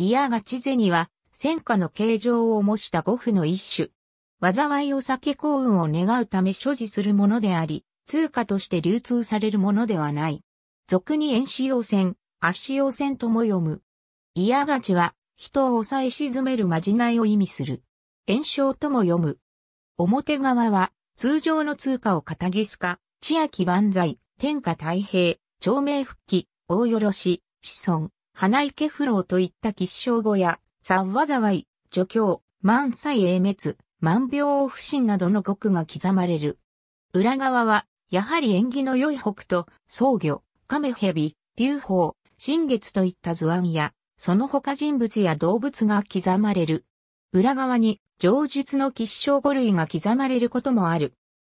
いやがちニは、戦火の形状を模した五符の一種。災いを避け幸運を願うため所持するものであり、通貨として流通されるものではない。俗に円使用線、圧使用線とも読む。いやがちは、人を抑え沈めるまじないを意味する。炎症とも読む。表側は、通常の通貨を片ぎすか、千秋万歳、天下太平、長命復帰、大よろし、子孫。花池不老といった吉祥語や、災い、除去、満載永滅、万病不信などの語句が刻まれる。裏側は、やはり縁起の良い北斗、僧魚、亀蛇、流鳳、新月といった図案や、その他人物や動物が刻まれる。裏側に、上述の吉祥語類が刻まれることもある。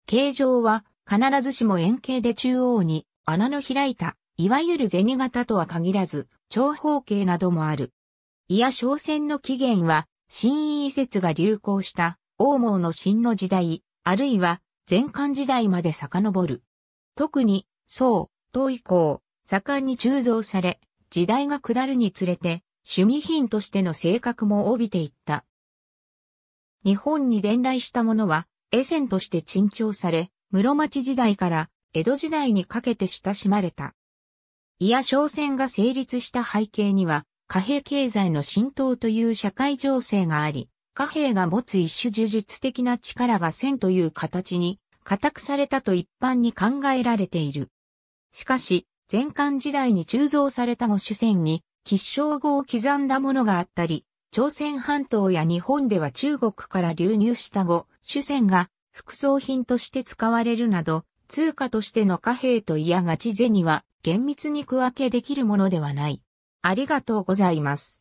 形状は、必ずしも円形で中央に穴の開いたいわゆる銭形とは限らず、長方形などもある。いや商船の起源は、新遺説が流行した王毛の新の時代、あるいは前漢時代まで遡る。特に、宋、唐以降、盛んに鋳造され、時代が下るにつれて、趣味品としての性格も帯びていった。日本に伝来したものは、絵線として珍重され、室町時代から江戸時代にかけて親しまれた。いや商船が成立した背景には、貨幣経済の浸透という社会情勢があり、貨幣が持つ一種呪術的な力が線という形に、固くされたと一般に考えられている。しかし、前漢時代に鋳造された後、種線に、吉祥語を刻んだものがあったり、朝鮮半島や日本では中国から流入した後、主戦が副葬品として使われるなど、通貨としての貨幣といやがち銭は厳密に区分けできるものではない。ありがとうございます。